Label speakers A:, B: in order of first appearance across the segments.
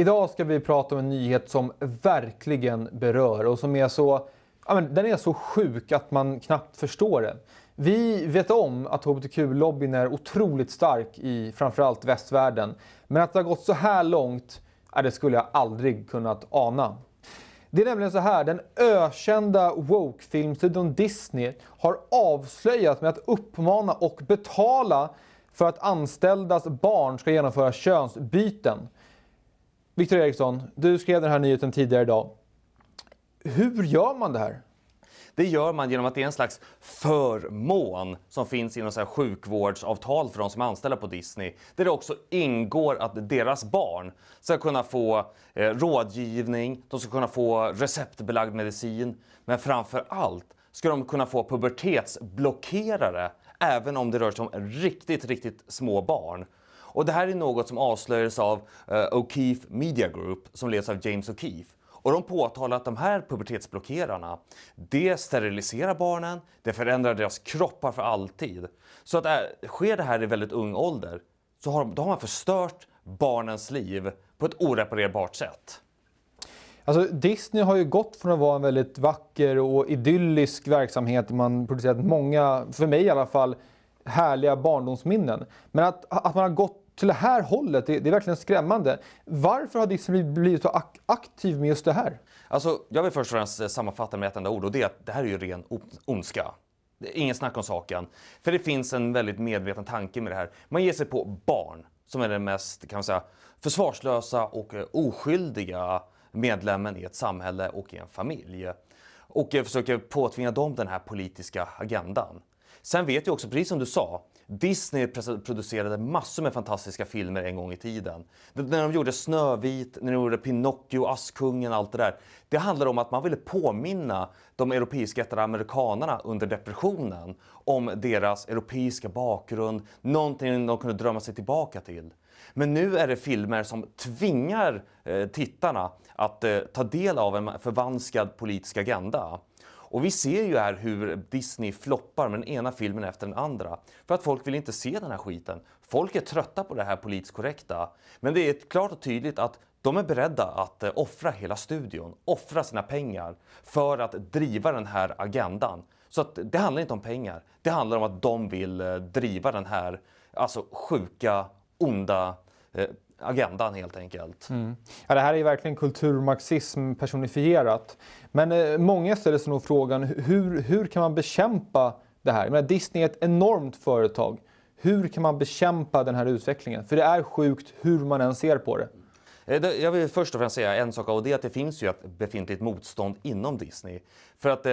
A: Idag ska vi prata om en nyhet som verkligen berör och som är så, ja, men, den är så sjuk att man knappt förstår den. Vi vet om att hbtq-lobbyn är otroligt stark i framförallt västvärlden. Men att det har gått så här långt, ja, det skulle jag aldrig kunnat ana. Det är nämligen så här, den ökända woke-filmstudion Disney har avslöjat med att uppmana och betala för att anställdas barn ska genomföra könsbyten. Viktor Eriksson, du skrev den här nyheten tidigare idag. Hur gör man det här?
B: Det gör man genom att det är en slags förmån som finns i något här sjukvårdsavtal för de som är anställda på Disney. Där det också ingår att deras barn ska kunna få eh, rådgivning, de ska kunna få receptbelagd medicin. Men framför allt ska de kunna få pubertetsblockerare även om det rör sig om riktigt, riktigt små barn. Och det här är något som avslöjades av eh, O'Keefe Media Group som leds av James O'Keefe. Och de påtalar att de här pubertetsblockerarna, det steriliserar barnen, det förändrar deras kroppar för alltid. Så att äh, sker det här i väldigt ung ålder, så har, de, då har man förstört barnens liv på ett oreparerbart sätt.
A: Alltså, Disney har ju gått från att vara en väldigt vacker och idyllisk verksamhet man producerat många, för mig i alla fall, härliga barndomsminnen. Men att, att man har gått till det här hållet, det, det är verkligen skrämmande. Varför har Dixon blivit så ak aktiv med just det här?
B: Alltså, jag vill först och främst eh, sammanfatta med ett enda ord och det är att det här är ju ren ondska. Ingen snack om saken. För det finns en väldigt medveten tanke med det här. Man ger sig på barn som är den mest kan man säga, försvarslösa och eh, oskyldiga medlemmen i ett samhälle och i en familj. Och eh, försöker påtvinga dem den här politiska agendan. Sen vet jag också, precis som du sa, Disney producerade massor med fantastiska filmer en gång i tiden. När de gjorde Snövit, när de gjorde Pinocchio, Askungen, och allt det där. Det handlade om att man ville påminna de europeiska ättarna, amerikanarna under depressionen om deras europeiska bakgrund, någonting de kunde drömma sig tillbaka till. Men nu är det filmer som tvingar eh, tittarna att eh, ta del av en förvanskad politisk agenda. Och vi ser ju här hur Disney floppar med den ena filmen efter den andra. För att folk vill inte se den här skiten. Folk är trötta på det här politiskt korrekta. Men det är klart och tydligt att de är beredda att eh, offra hela studion, offra sina pengar för att driva den här agendan. Så att det handlar inte om pengar. Det handlar om att de vill eh, driva den här alltså sjuka, onda eh, agendan helt enkelt.
A: Mm. Ja, det här är verkligen kulturmarxism personifierat. Men eh, många ställer sig nog frågan hur, hur kan man bekämpa det här? Menar, Disney är ett enormt företag. Hur kan man bekämpa den här utvecklingen? För det är sjukt hur man än ser på eh,
B: det. Jag vill först och främst säga en sak och det är att det finns ju ett befintligt motstånd inom Disney. För att eh,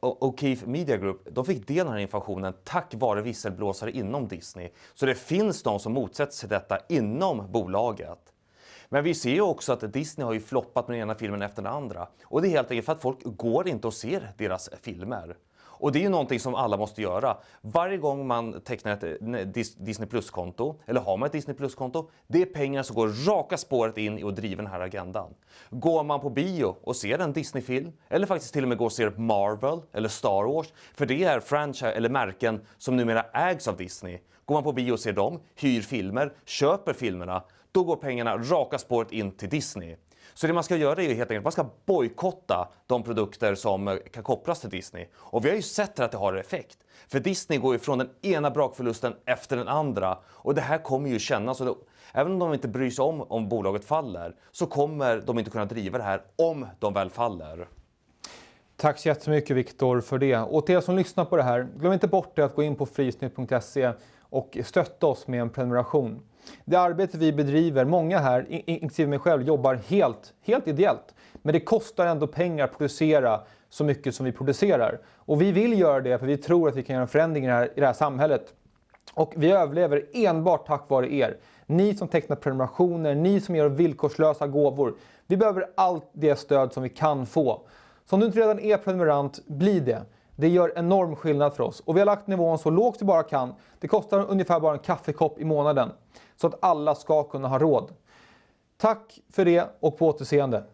B: O'Keefe Media Group de fick del av den här informationen tack vare visselblåsare inom Disney. Så det finns de som motsätter sig detta inom bolaget. Men vi ser ju också att Disney har ju floppat med den ena filmen efter den andra. Och det är helt enkelt för att folk går inte och ser deras filmer. Och det är ju någonting som alla måste göra. Varje gång man tecknar ett eh, Disney Plus-konto, eller har man ett Disney Plus-konto, det är pengar som går raka spåret in i att driva den här agendan. Går man på bio och ser en Disney-film, eller faktiskt till och med går och ser Marvel eller Star Wars, för det är franchise eller märken som numera ägs av Disney. Går man på bio och ser dem, hyr filmer, köper filmerna, då går pengarna raka spåret in till Disney. Så det man ska göra är helt enkelt att man ska bojkotta de produkter som eh, kan kopplas till Disney. Och vi har ju sett att det har effekt. För Disney går ju från den ena brakförlusten efter den andra och det här kommer ju kännas. Och även om de inte bryr sig om om bolaget faller så kommer de inte kunna driva det här om de väl faller.
A: Tack så jättemycket Viktor för det. Och till er som lyssnar på det här, glöm inte bort att gå in på frysnytt.se och stötta oss med en prenumeration. Det arbete vi bedriver, många här, inklusive mig själv, jobbar helt, helt ideellt. Men det kostar ändå pengar att producera så mycket som vi producerar. Och vi vill göra det för vi tror att vi kan göra en förändring i det här, i det här samhället. Och vi överlever enbart tack vare er. Ni som tecknar prenumerationer, ni som ger villkorslösa gåvor. Vi behöver allt det stöd som vi kan få. Så om du inte redan är prenumerant, bli det. Det gör enorm skillnad för oss. Och vi har lagt nivån så lågt vi bara kan. Det kostar ungefär bara en kaffekopp i månaden så att alla ska kunna ha råd. Tack för det och på återseende.